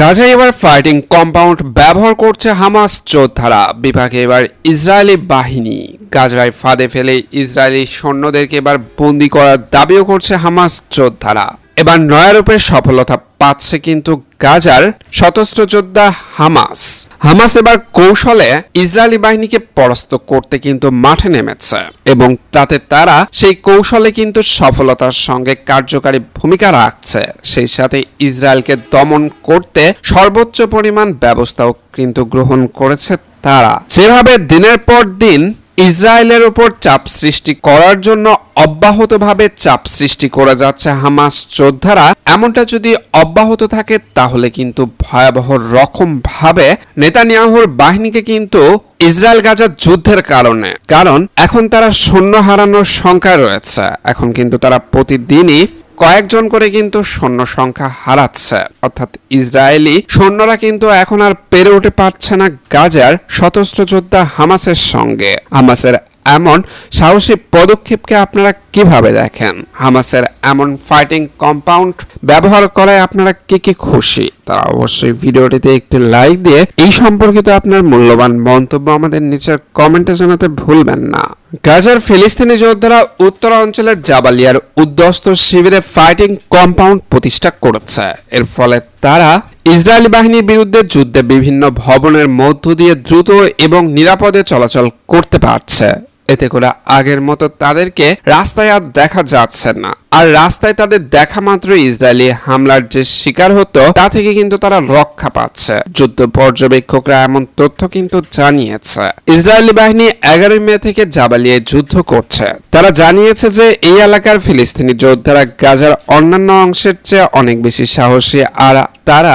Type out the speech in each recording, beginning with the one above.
গাজা এবার fighting compound ব্যবহার করছে হামাস যোদ্ধারা বিভাগে এবার ইসরায়েলি বাহিনী গাজায় ফাঁদে ফেলে ইসরায়েলি সৈন্যদেরকে এবার বন্দি করার দাবিও করছে হামাস যোদ্ধারা এবার নয়ারূপের সফলতা পাচ্ছে কিন্তু গাজার সতস্ত্র যোদ্ধা হামাস হামাস এবার কৌশলে ইসরায়েলি বাহিনীকে পরাস্ত করতে কিন্তু মাঠে নেমেছে এবং তাতে তারা সেই কৌশলে কিন্তু সফলতার সঙ্গে কার্যকারী ভূমিকা রাখছে সেই সাথে ইসরায়েলকে দমন করতে সর্বোচ্চ পরিমাণ ব্যবস্থাও কিন্তু গ্রহণ করেছে তারা যেভাবে দিনের পর দিন ইসরায়েলের ওপর চাপ সৃষ্টি করার জন্য অব্যাহতভাবে চাপ সৃষ্টি করে যাচ্ছে হামাস যোদ্ধারা এমনটা যদি অব্যাহত থাকে তাহলে কিন্তু ভয়াবহ রকমভাবে নেতানিয়াহুর বাহিনীকে কিন্তু ইসরায়েল গাজা যুদ্ধের কারণে কারণ এখন তারা সৈন্য হারানোর সংখ্যায় রয়েছে এখন কিন্তু তারা প্রতিদিনই কয়েকজন করে কিন্তু সৈন্য সংখ্যা হারাচ্ছে অর্থাৎ ইসরায়েলি সৈন্যরা কিন্তু এখন আর পেরে উঠে পারছে না গাজার সতস্ত্র যোদ্ধা হামাসের সঙ্গে হামাসের এমন সাহসী পদক্ষেপকে আপনারা কিভাবে দেখেন হামাসের এমন ফাইটিং কম্পাউন্ড ব্যবহার করায় আপনারা কে কে খুশি তারা অবশ্যই ভিডিওটিতে একটি লাইক দিয়ে এই সম্পর্কিত আপনার মূল্যবান মন্তব্য আমাদের নিচের কমেন্টে জানাতে ভুলবেন না গাজার ফিলিস্তিনি যোদ্ধারা উত্তর অঞ্চলের জাবালিয়ার উদ্যস্ত শিবিরে ফাইটিং কম্পাউন্ড প্রতিষ্ঠা করেছে এর ফলে তারা ইসরায়েলি বাহিনীর বিরুদ্ধে যুদ্ধে বিভিন্ন ভবনের মধ্য দিয়ে দ্রুত এবং নিরাপদে চলাচল করতে পারছে এতে করে আগের মতো তাদেরকে রাস্তায় আর দেখা যাচ্ছে না আর রাস্তায় তাদের দেখা মাত্র ইসরায়েলি হামলার যে শিকার হতো তা থেকে কিন্তু তারা রক্ষা পাচ্ছে যুদ্ধ পর্যবেক্ষকরা এমন তথ্য কিন্তু জানিয়েছে ইসরায়েলি বাহিনী এগারোই মে থেকে জাবালিয়ে যুদ্ধ করছে তারা জানিয়েছে যে এই এলাকার ফিলিস্তিনি যোদ্ধারা গাজার অন্যান্য অংশের চেয়ে অনেক বেশি সাহসী আর তারা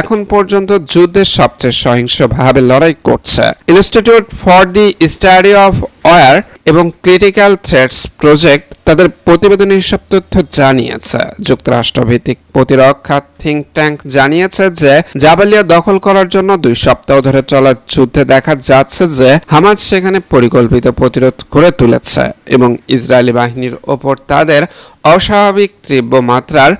এখন পর্যন্ত যুদ্ধের সবচেয়ে সহিংসভাবে লড়াই করছে Institute for the Study of War এবং ক্রিটিক্যাল থ্রেটস প্রজেক্ট তাদের প্রতিবেদনে এসব তথ্য জানিয়েছে যুক্তরাষ্ট্রভিত্তিক প্রতিরক্ষা থিঙ্ক ট্যাঙ্ক জানিয়েছে যে জাবালিয়া দখল করার জন্য দুই সপ্তাহ ধরে চলা যুদ্ধে দেখা যাচ্ছে যে হামাজ সেখানে পরিকল্পিত প্রতিরোধ করে তুলেছে এবং ইসরায়েলি বাহিনীর ওপর তাদের অস্বাভাবিক তীব্র মাত্রার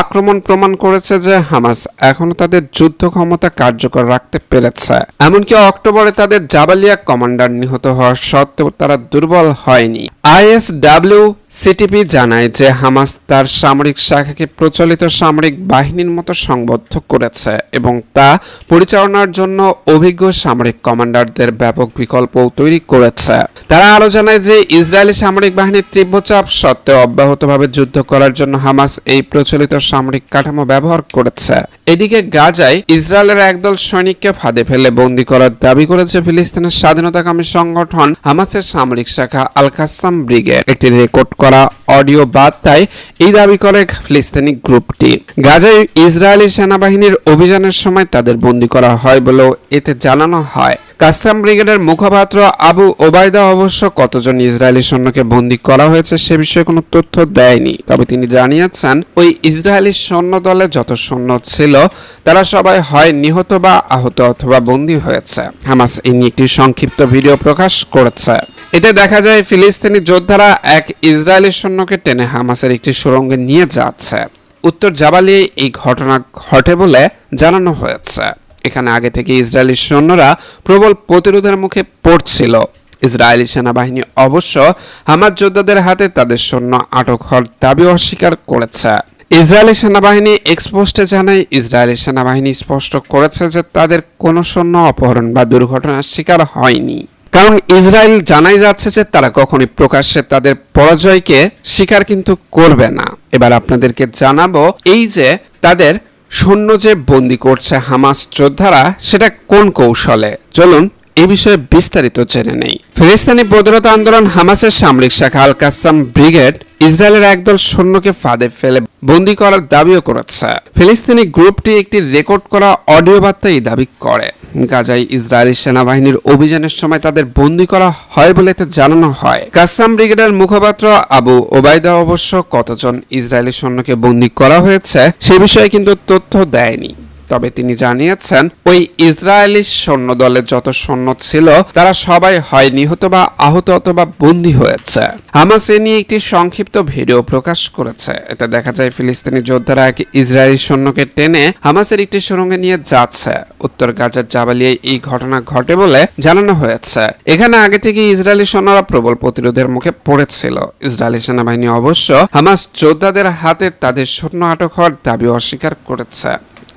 আক্রমণ প্রমাণ করেছে যে হামাস এখনো তাদের যুদ্ধ ক্ষমতা কার্যকর রাখতে পেরেছে এমনকি অক্টোবরে তাদের জাবালিয়া কমান্ডার নিহত হওয়ার সত্ত্বেও তারা দুর্বল হয়নি আইএসডাব্লিউ সিটিপি জানায় যে হামাস তার সামরিক শাখাকে প্রচলিত সামরিক বাহিনীর মতো সংবদ্ধ করেছে এবং তা পরিচালনার জন্য অভিজ্ঞ সামরিক কমান্ডারদের ব্যাপক বিকল্প তৈরি করেছে তারা আরও জানায় যে ইসরায়েলি সামরিক বাহিনীর তীব্র চাপ সত্ত্বেও অব্যাহতভাবে যুদ্ধ করার জন্য হামাস এই প্রচলিত সামরিক কাঠামো ব্যবহার করেছে এদিকে গাজায় ইসরায়েলের একদল সৈনিককে ফাঁদে ফেলে বন্দি করার দাবি করেছে ফিলিস্তিনের স্বাধীনতাকামী সংগঠন হামাসের সামরিক শাখা আল কাসাম ব্রিগেড একটি রেকর্ড করা অডিও বার্তায় এই দাবি করে ফিলিস্তিনি গ্রুপটি গাজায় ইসরায়েলি সেনাবাহিনীর অভিযানের সময় তাদের বন্দি করা হয় বলেও এতে জানানো হয় কাস্টাম ব্রিগেডের মুখপাত্র আবু ওবায়দা অবশ্য কতজন ইসরায়েলি সৈন্যকে বন্দী করা হয়েছে সে বিষয়ে কোনো তথ্য দেয়নি তবে তিনি জানিয়েছেন ওই ইসরায়েলি সৈন্য দলে যত সৈন্য ছিল তারা সবাই হয় নিহত বা আহত অথবা বন্দী হয়েছে হামাস এ নিয়ে একটি সংক্ষিপ্ত ভিডিও প্রকাশ করেছে এতে দেখা যায় ফিলিস্তিনি যোদ্ধারা এক ইসরায়েলি সৈন্যকে টেনে হামাসের একটি সুরঙ্গে নিয়ে যাচ্ছে উত্তর জাবালিয়ে এই ঘটনা ঘটে বলে জানানো হয়েছে এখানে আগে থেকে ইসরায়েলি সৈন্যরা প্রবল প্রতিরোধের মুখে পড়ছিল ইসরায়েলি সেনাবাহিনী অবশ্য হামাজ যোদ্ধাদের হাতে তাদের সৈন্য আটক হওয়ার দাবি অস্বীকার করেছে ইসরায়েলি সেনাবাহিনী এক্সপোস্টে জানায় ইসরায়েলি সেনাবাহিনী স্পষ্ট করেছে যে তাদের কোনো সৈন্য অপহরণ বা দুর্ঘটনার শিকার হয়নি কারণ ইসরায়েল জানাই যাচ্ছে যে তারা কখনই প্রকাশ্যে তাদের পরাজয়কে স্বীকার কিন্তু করবে না এবার আপনাদেরকে জানাবো এই যে তাদের সৈন্য যে বন্দি করছে হামাস যোদ্ধারা সেটা কোন কৌশলে চলুন এ বিষয়ে বিস্তারিত জেনে নেই ফিলিস্তানি প্রতিরোধ আন্দোলন হামাসের সামরিক শাখা আল কাসাম ব্রিগেড ইসরায়েলের একদল সৈন্যকে ফাঁদে ফেলে বন্দি করার দাবিও করেছে ফিলিস্তিনি গ্রুপটি একটি রেকর্ড করা অডিও বার্তায় দাবি করে গাজায় ইসরায়েলি সেনাবাহিনীর অভিযানের সময় তাদের বন্দি করা হয় বলে তা জানানো হয় কাসাম ব্রিগেডের মুখপাত্র আবু ওবায়দা অবশ্য কতজন ইসরায়েলি সৈন্যকে বন্দি করা হয়েছে সে বিষয়ে কিন্তু তথ্য দেয়নি তবে তিনি জানিয়েছেন ওই ইসরায়েলি সৈন্য সৈন্যদলে যত সৈন্য ছিল তারা সবাই হয় নিহত বা আহত অথবা বন্দী হয়েছে হামাস এ নিয়ে একটি সংক্ষিপ্ত ভিডিও প্রকাশ করেছে এতে দেখা যায় ফিলিস্তিনি যোদ্ধারা এক ইসরায়েলি সৈন্যকে টেনে হামাসের একটি সুরঙ্গে নিয়ে যাচ্ছে উত্তর গাজার জাবালিয়ায় এই ঘটনা ঘটে বলে জানানো হয়েছে এখানে আগে থেকে ইসরায়েলি সৈন্যরা প্রবল প্রতিরোধের মুখে পড়েছিল ইসরায়েলি সেনাবাহিনী অবশ্য হামাস যোদ্ধাদের হাতে তাদের সৈন্য আটক হওয়ার দাবি অস্বীকার করেছে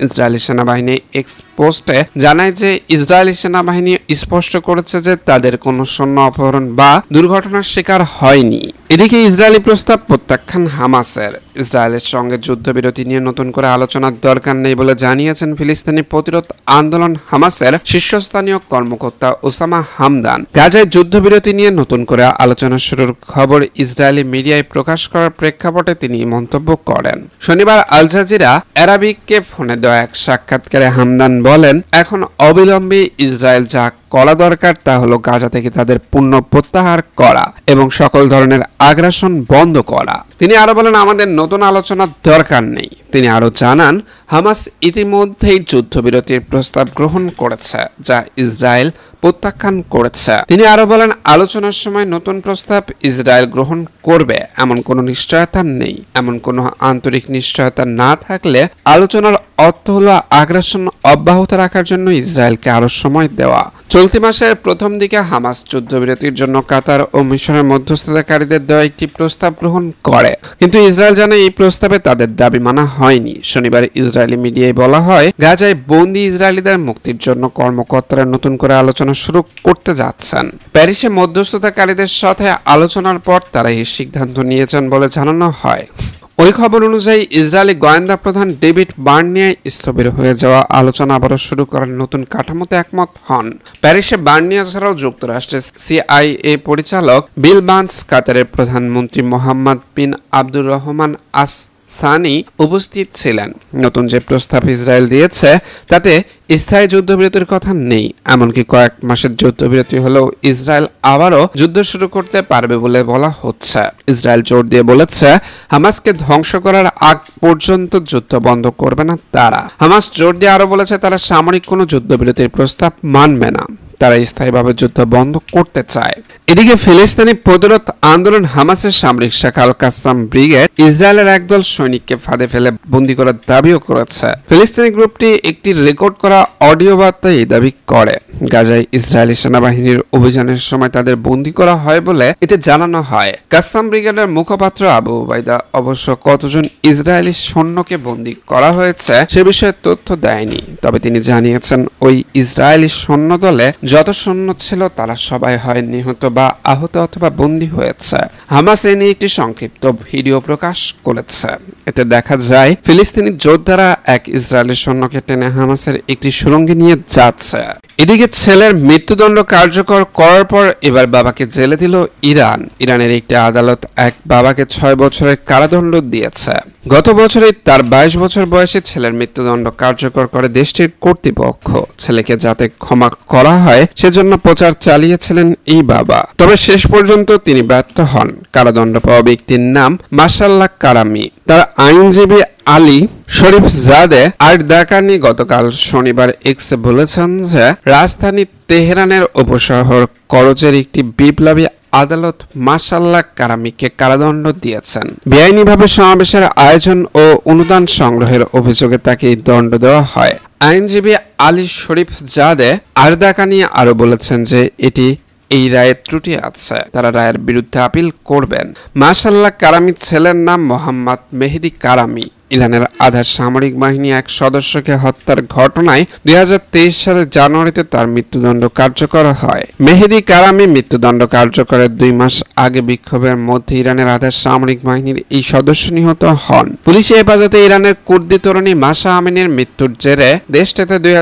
ইসরায়েলি সেনাবাহিনী এক্সপোস্টে জানায় যে ইসরায়েলি সেনাবাহিনী স্পষ্ট করেছে যে তাদের কোনো সৈন্য অপহরণ বা দুর্ঘটনার শিকার হয়নি এদিকে ইসরায়েলি প্রস্তাব প্রত্যাখ্যান হামাসের ইসরায়েলের সঙ্গে যুদ্ধবিরতি নিয়ে নতুন করে আলোচনার দরকার নেই বলে জানিয়েছেন ফিলিস্তিনি প্রতিরোধ আন্দোলন হামাসের শীর্ষস্থানীয় কর্মকর্তা ওসামা হামদান গাজায় যুদ্ধবিরতি নিয়ে নতুন করে আলোচনা শুরুর খবর ইসরায়েলি মিডিয়ায় প্রকাশ করার প্রেক্ষাপটে তিনি মন্তব্য করেন শনিবার আল জাজিরা অ্যারাবিককে ফোনে দেওয়া এক সাক্ষাৎকারে হামদান বলেন এখন অবিলম্বে ইসরায়েল যা করা দরকার তা হলো গাজা থেকে তাদের পণ্য প্রত্যাহার করা এবং সকল ধরনের আগ্রাসন বন্ধ করা তিনি আরো বলেন আমাদের নতুন আলোচনার দরকার নেই তিনি আরো জানান হামাস ইতিমধ্যেই যুদ্ধবিরতির প্রস্তাব গ্রহণ করেছে যা ইসরায়েল প্রত্যাখ্যান করেছে তিনি আরো বলেন আলোচনার সময় নতুন প্রস্তাব ইসরায়েল গ্রহণ করবে এমন কোনো নিশ্চয়তা নেই এমন কোনো আন্তরিক নিশ্চয়তা না থাকলে আলোচনার অর্থ হলো আগ্রাসন অব্যাহত রাখার জন্য ইসরায়েলকে আরো সময় দেওয়া চলতি মাসের প্রথম দিকে হামাস যুদ্ধবিরতির জন্য কাতার ও মিশরের মধ্যস্থতাকারীদের দেওয়া একটি প্রস্তাব গ্রহণ করে কিন্তু ইসরায়েল জানায় এই প্রস্তাবে তাদের দাবি মানা হয়নি শনিবার ইসরায়েলি মিডিয়ায় বলা হয় গাজায় বন্দি ইসরায়েলিদের মুক্তির জন্য কর্মকর্তারা নতুন করে আলোচনা শুরু করতে যাচ্ছেন প্যারিসে মধ্যস্থতাকারীদের সাথে আলোচনার পর তারা এই সিদ্ধান্ত নিয়েছেন বলে জানানো হয় ওই খবর অনুযায়ী ইসরায়েলি গোয়েন্দা প্রধান ডেভিড বার্নিয়ায় স্থবির হয়ে যাওয়া আলোচনা আবার শুরু করার নতুন কাঠামোতে একমত হন প্যারিসে বার্নিয়া ছাড়াও যুক্তরাষ্ট্রের সিআইএ পরিচালক বিল বান্স কাতারের প্রধানমন্ত্রী মোহাম্মদ বিন আব্দুর রহমান আস সানি উপস্থিত ছিলেন নতুন যে প্রস্তাব ইসরায়েল দিয়েছে তাতে স্থায়ী যুদ্ধবিরতির কথা নেই এমনকি কয়েক মাসের যুদ্ধবিরতি হলেও ইসরায়েল আবারও যুদ্ধ শুরু করতে পারবে বলে বলা হচ্ছে ইসরায়েল জোর দিয়ে বলেছে হামাসকে ধ্বংস করার আগ পর্যন্ত যুদ্ধ বন্ধ করবে না তারা হামাস জোর দিয়ে আরো বলেছে তারা সামরিক কোনো যুদ্ধবিরতির প্রস্তাব মানবে না তারা স্থায়ীভাবে যুদ্ধ বন্ধ করতে চায় এদিকে ফিলিস্তিনি প্রতিরোধ আন্দোলন হামাসের সামরিক শাখা আল কাসাম ব্রিগেড ইসরায়েলের একদল সৈনিককে ফাঁদে ফেলে বন্দি করার দাবিও করেছে ফিলিস্তিনি গ্রুপটি একটি রেকর্ড করা অডিও বার্তা এই দাবি করে গাজায় ইসরায়েলি সেনাবাহিনীর অভিযানের সময় তাদের বন্দি করা হয় বলে এতে জানানো হয় কাসাম ব্রিগেডের মুখপাত্র আবু ওবায়দা অবশ্য কতজন ইসরায়েলি সৈন্যকে বন্দি করা হয়েছে সে বিষয়ে তথ্য দেয়নি তবে তিনি জানিয়েছেন ওই ইসরায়েলি সৈন্য দলে যত সৈন্য ছিল তারা সবাই হয় নিহত বা আহত অথবা বন্দী হয়েছে হামাস এ নিয়ে একটি সংক্ষিপ্ত ভিডিও প্রকাশ করেছে এতে দেখা যায় ফিলিস্তিনি যোদ্ধারা এক ইসরায়েলি সৈন্যকে টেনে হামাসের একটি সুরঙ্গে নিয়ে যাচ্ছে এদিকে ছেলের মৃত্যুদণ্ড কার্যকর করার পর এবার বাবাকে জেলে দিল ইরান ইরানের একটি আদালত এক বাবাকে ছয় বছরের কারাদণ্ড দিয়েছে গত বছরে তার বাইশ বছর বয়সে ছেলের মৃত্যুদণ্ড কার্যকর করে দেশটির কর্তৃপক্ষ ছেলেকে যাতে ক্ষমা করা হয় সেজন্য প্রচার চালিয়েছিলেন এই বাবা তবে শেষ পর্যন্ত তিনি ব্যর্থ হন কারাদণ্ড পাওয়া ব্যক্তির নাম মাসাল্লাহ কারামি তার আইনজীবী আলী শরীফ জাদে আর দাকানি গতকাল শনিবার এক্স বলেছেন যে রাজধানী তেহরানের উপশহর করজের একটি বিপ্লবী আদালত মাসাল্লাহ কারামিকে কারাদণ্ড দিয়েছেন বেআইনিভাবে সমাবেশের আয়োজন ও অনুদান সংগ্রহের অভিযোগে তাকে দণ্ড দেওয়া হয় আইনজীবী আলী শরীফ জাদে আর্দাকানি আরো বলেছেন যে এটি এই রায়ের ত্রুটি আছে তারা রায়ের বিরুদ্ধে আপিল করবেন মাসাল্লাহ কারামি ছেলের নাম মোহাম্মদ মেহেদি কারামি ইরানের আধা সামরিক বাহিনী এক সদস্যকে হত্যার ঘটনায় দুই সালে জানুয়ারিতে তার মৃত্যুদণ্ড কার্যকর হয় মেহেদি কারামি মৃত্যুদণ্ড কার্যকরের দুই মাস আগে বিক্ষোভের মধ্যে ইরানের আধা সামরিক বাহিনীর এই সদস্য নিহত হন পুলিশ হেফাজতে ইরানের কুর্দি তরুণী মাসা আমিনের মৃত্যুর জেরে দেশটিতে দুই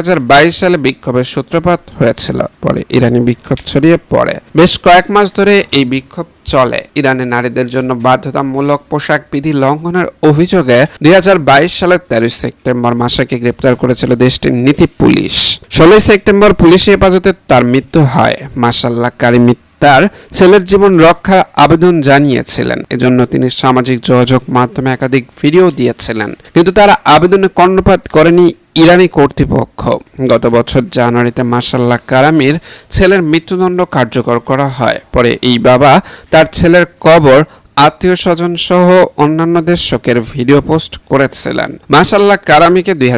সালে বিক্ষোভের সূত্রপাত হয়েছিল পরে ইরানি বিক্ষোভ ছড়িয়ে পড়ে বেশ কয়েক মাস ধরে এই বিক্ষোভ চলে ইরানে নারীদের জন্য বাধ্যতামূলক পোশাক বিধি লঙ্ঘনের অভিযোগে দুই সালের তেরোই সেপ্টেম্বর মাসাকে গ্রেপ্তার করেছিল দেশটির নীতি পুলিশ ষোলোই সেপ্টেম্বর পুলিশ হেফাজতে তার মৃত্যু হয় মাসাল্লাহকারী মৃত্যু তার ছেলের জীবন রক্ষার আবেদন জানিয়েছিলেন এজন্য তিনি সামাজিক যোগাযোগ মাধ্যমে একাধিক ভিডিও দিয়েছিলেন কিন্তু তারা আবেদনে কর্ণপাত করেনি ইরানি কর্তৃপক্ষ গত বছর জানুয়ারিতে মার্শাল্লা কারামির ছেলের মৃত্যুদণ্ড কার্যকর করা হয় পরে এই বাবা তার ছেলের কবর আত্মীয় স্বজন সহ অন্যান্যদের শোকের ভিডিও পোস্ট করেছিলেন মাসাল্লাহ কারামিকে দুই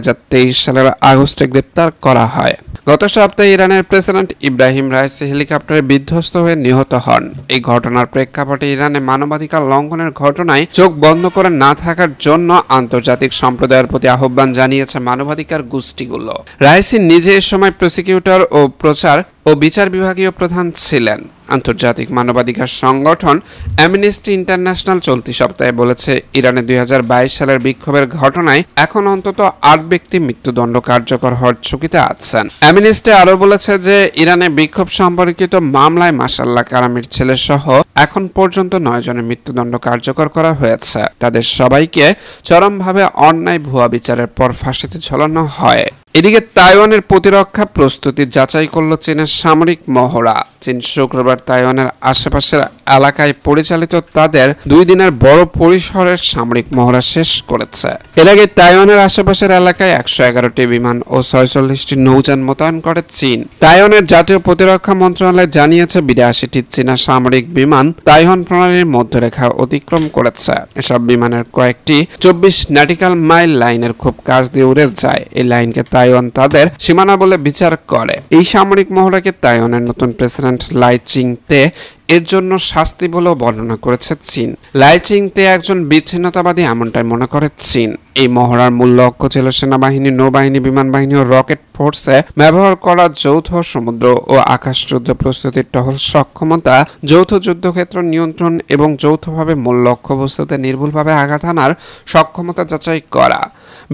সালের আগস্টে গ্রেপ্তার করা হয় গত সপ্তাহে ইরানের প্রেসিডেন্ট ইব্রাহিম রাইসি হেলিকপ্টারে বিধ্বস্ত হয়ে নিহত হন এই ঘটনার প্রেক্ষাপটে ইরানে মানবাধিকার লঙ্ঘনের ঘটনায় চোখ বন্ধ করে না থাকার জন্য আন্তর্জাতিক সম্প্রদায়ের প্রতি আহ্বান জানিয়েছে মানবাধিকার গোষ্ঠীগুলো রাইসি নিজে এ সময় প্রসিকিউটর ও প্রচার ও বিচার বিভাগীয় প্রধান ছিলেন আন্তর্জাতিক মানবাধিকার সংগঠন অ্যামনেস্টি ইন্টারন্যাশনাল চলতি সপ্তাহে বলেছে ইরানে দুই সালের বিক্ষোভের ঘটনায় এখন অন্তত আট ব্যক্তি মৃত্যুদণ্ড কার্যকর হওয়ার ঝুঁকিতে আছেন অ্যামনেস্টি আরও বলেছে যে ইরানে বিক্ষোভ সম্পর্কিত মামলায় মাসাল্লা কারামির ছেলে সহ এখন পর্যন্ত নয় জনের মৃত্যুদণ্ড কার্যকর করা হয়েছে তাদের সবাইকে চরমভাবে অন্যায় ভুয়া বিচারের পর ফাঁসিতে ঝলানো হয় এদিকে তাইওয়ানের প্রতিরক্ষা প্রস্তুতি যাচাই করল চীনের সামরিক মহড়া চীন শুক্রবার তাইওয়ানের আশেপাশের এলাকায় পরিচালিত তাদের দুই দিনের বড় পরিসরের সামরিক মহড়া শেষ করেছে এর আগে তাইওয়ানের আশেপাশের এলাকায় একশো এগারোটি বিমান ও ছয়চল্লিশটি নৌযান মোতায়েন করে চীন তাইওয়ানের জাতীয় প্রতিরক্ষা মন্ত্রণালয় জানিয়েছে বিরাশিটি চীনা সামরিক বিমান তাইওয়ান প্রণালীর মধ্যরেখা অতিক্রম করেছে এসব বিমানের কয়েকটি চব্বিশ ন্যাটিক্যাল মাইল লাইনের খুব কাজ দিয়ে উড়ে যায় এই লাইনকে তাইওয়ান তাদের সীমানা বলে বিচার করে এই সামরিক মহড়াকে তাইওয়ানের নতুন প্রেসিডেন্ট লাই চিং তে এর জন্য শাস্তি বলেও বর্ণনা করেছে চীন লাইচিংতে একজন বিচ্ছিন্নতাবাদী এমনটাই মনে করে চীন এই মহড়ার মূল লক্ষ্য ছিল সেনাবাহিনী নৌবাহিনী বিমান বাহিনী ও রকেট ফোর্সে ব্যবহার করা যৌথ সমুদ্র ও আকাশ যুদ্ধ প্রস্তুতির টহল সক্ষমতা যৌথ যুদ্ধক্ষেত্র নিয়ন্ত্রণ এবং যৌথভাবে মূল লক্ষ্যবস্তুতে নির্ভুলভাবে আঘাত হানার সক্ষমতা যাচাই করা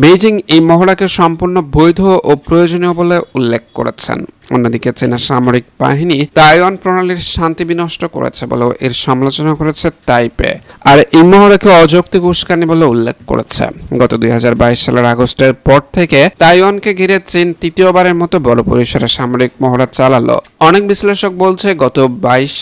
বেইজিং এই মহড়াকে সম্পূর্ণ বৈধ ও প্রয়োজনীয় বলে উল্লেখ করেছেন অন্যদিকে চীনের সামরিক বাহিনী তাইওয়ান প্রণালীর শান্তি বিনষ্ট করেছে বলেও এর সমালোচনা করেছে তাইপে আর এই মহড়াকে অযৌক্তিক উস্কানি বলে উল্লেখ করেছে গত দুই সালের আগস্টের পর থেকে তাইওয়ানকে ঘিরে চীন তৃতীয়বারের মতো বড় পরিসরে সামরিক মহড়া চালালো অনেক বিশ্লেষক বলছে গত বাইশ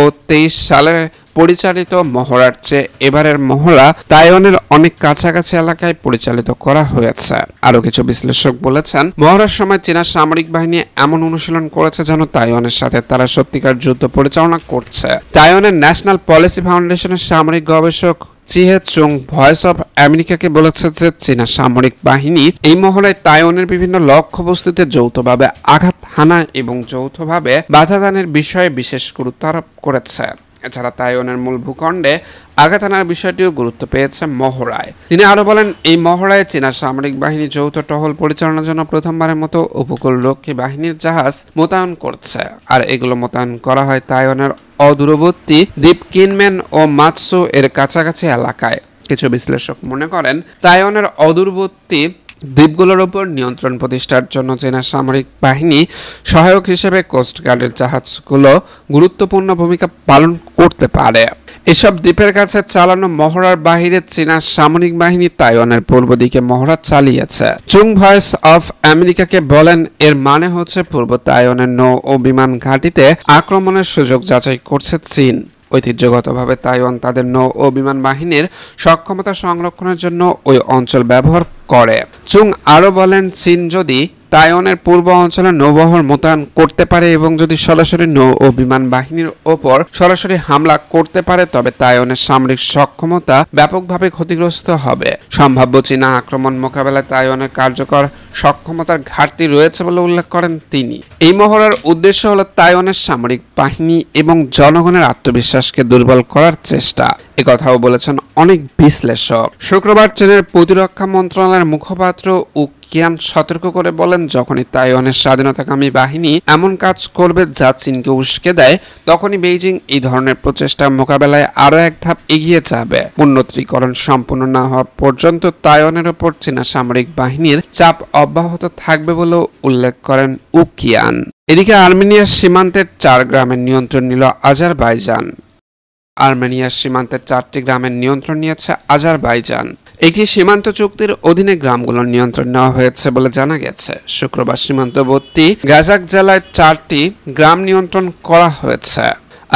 ও তেইশ সালে পরিচালিত মহড়ার চেয়ে এবারের মহড়া তাইওয়ানের অনেক কাছাকাছি এলাকায় পরিচালিত করা হয়েছে আরো কিছু বিশ্লেষক বলেছেন মহড়ার সময় চীনা সামরিক বাহিনী এমন অনুশীলন করেছে যেন তাইওয়ানের সাথে তারা সত্যিকার যুদ্ধ পরিচালনা করছে তাইওয়ানের ন্যাশনাল পলিসি ফাউন্ডেশনের সামরিক গবেষক চিহে চুং ভয়েস অফ আমেরিকাকে বলেছে যে চীনা সামরিক বাহিনী এই মহলে তাইওয়ানের বিভিন্ন লক্ষ্যবস্তুতে যৌথভাবে আঘাত হানা এবং যৌথভাবে বাধা দানের বিষয়ে বিশেষ গুরুত্ব আরোপ করেছে এছাড়া তাইওয়ানের মূল ভূখণ্ডে আঘাত আনার বিষয়টিও গুরুত্ব পেয়েছে মহড়ায় তিনি আরও বলেন এই মহড়ায় চীনা সামরিক বাহিনী যৌথ টহল পরিচালনার জন্য প্রথমবারের মতো উপকূলরক্ষী বাহিনীর জাহাজ মোতায়েন করছে আর এগুলো মোতায়েন করা হয় তাইওয়ানের অদূরবর্তী দ্বীপ কিনমেন ও মাৎসু এর কাছাকাছি এলাকায় কিছু বিশ্লেষক মনে করেন তাইওয়ানের অদূরবর্তী দ্বীপগুলোর ওপর নিয়ন্ত্রণ প্রতিষ্ঠার জন্য চীনা সামরিক বাহিনী সহায়ক হিসেবে কোস্টগার্ডের জাহাজগুলো গুরুত্বপূর্ণ ভূমিকা পালন করতে পারে এসব দ্বীপের কাছে চালানো মহড়ার বাহিরে চীনা সামরিক বাহিনী তাইওয়ানের পূর্ব দিকে মহড়া চালিয়েছে চুং ভয়েস অফ আমেরিকাকে বলেন এর মানে হচ্ছে পূর্ব তাইওয়ানের নৌ ও বিমান ঘাঁটিতে আক্রমণের সুযোগ যাচাই করছে চীন ঐতিহ্যগতভাবে তাইওয়ান তাদের নৌ ও বিমান বাহিনীর সক্ষমতা সংরক্ষণের জন্য ওই অঞ্চল ব্যবহার করে চুং আরও বলেন চীন যদি তাইওয়ানের পূর্ব অঞ্চলে নৌবহর মোতায়েন করতে পারে এবং যদি সরাসরি নৌ ও বিমান বাহিনীর ওপর সরাসরি হামলা করতে পারে তবে তাইওয়ানের সামরিক সক্ষমতা ব্যাপকভাবে ক্ষতিগ্রস্ত হবে সম্ভাব্য চীনা আক্রমণ মোকাবেলায় তাইওয়ানের কার্যকর সক্ষমতার ঘাটতি রয়েছে বলে উল্লেখ করেন তিনি এই মহড়ার উদ্দেশ্য হল তাইওয়ানের সামরিক বাহিনী এবং জনগণের আত্মবিশ্বাসকে দুর্বল করার চেষ্টা একথাও বলেছেন অনেক বিশ্লেষক শুক্রবার চীনের প্রতিরক্ষা মন্ত্রণালয়ের মুখপাত্র ও কিয়ান সতর্ক করে বলেন যখনই তাইওয়ানের স্বাধীনতাকামী বাহিনী এমন কাজ করবে যা চীনকে উস্কে দেয় তখনই বেইজিং এই ধরনের প্রচেষ্টা মোকাবেলায় আরও এক ধাপ এগিয়ে যাবে উন্নতিকরণ সম্পূর্ণ না হওয়া পর্যন্ত তাইওয়ানের ওপর চীনা সামরিক বাহিনীর চাপ অব্যাহত থাকবে বলেও উল্লেখ করেন উকিয়ান এদিকে আর্মেনিয়ার সীমান্তের চার গ্রামের নিয়ন্ত্রণ নিল আজারবাইজান আর্মেনিয়ার সীমান্তের চারটি গ্রামের নিয়ন্ত্রণ নিয়েছে আজারবাইজান একটি সীমান্ত চুক্তির অধীনে গ্রামগুলোর নিয়ন্ত্রণ নেওয়া হয়েছে বলে জানা গেছে শুক্রবার সীমান্তবর্তী গাজাক জেলায় চারটি গ্রাম নিয়ন্ত্রণ করা হয়েছে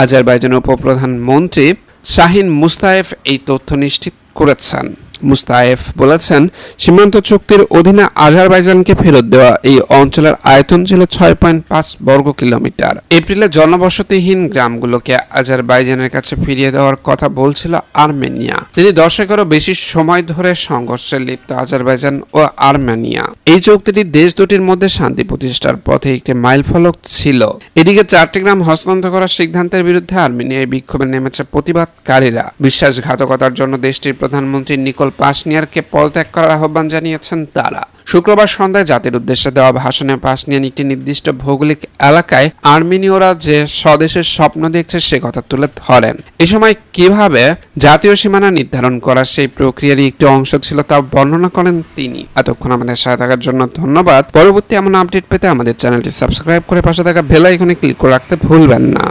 আজারবাইজানের উপপ্রধানমন্ত্রী শাহিন মুস্তায়েফ এই তথ্য নিশ্চিত করেছেন মুস্তায়েফ বলেছেন সীমান্ত চুক্তির অধীনে আজারবাইজানকে ফেরত দেওয়া এই অঞ্চলের আয়তন ছিল ছয় পয়েন্ট পাঁচ বর্গ কিলোমিটার এপ্রিলে জনবসতিহীন গ্রামগুলোকে আজারবাইজানের কাছে ফিরিয়ে দেওয়ার কথা বলছিল আর্মেনিয়া তিনি দশকেরও বেশি সময় ধরে সংঘর্ষে লিপ্ত আজারবাইজান ও আর্মেনিয়া এই চুক্তিটি দেশ দুটির মধ্যে শান্তি প্রতিষ্ঠার পথে একটি মাইলফলক ছিল এদিকে চারটি গ্রাম হস্তান্তর করার সিদ্ধান্তের বিরুদ্ধে আর্মেনিয়ায় বিক্ষোভে নেমেছে প্রতিবাদকারীরা বিশ্বাসঘাতকতার জন্য দেশটির প্রধানমন্ত্রী নিকোল প্রকল্প পাশনিয়ারকে পদত্যাগ করার আহ্বান জানিয়েছেন তারা শুক্রবার সন্ধ্যায় জাতির উদ্দেশ্যে দেওয়া ভাষণে পাশনিয়ান একটি নির্দিষ্ট ভৌগোলিক এলাকায় আর্মেনীয়রা যে স্বদেশের স্বপ্ন দেখছে সে কথা তুলে ধরেন এ সময় কিভাবে জাতীয় সীমানা নির্ধারণ করা সেই প্রক্রিয়ারই একটি অংশ ছিল তা বর্ণনা করেন তিনি এতক্ষণ আমাদের সাথে থাকার জন্য ধন্যবাদ পরবর্তী এমন আপডেট পেতে আমাদের চ্যানেলটি সাবস্ক্রাইব করে পাশে থাকা বেলাইকনে ক্লিক করে রাখতে ভুলবেন না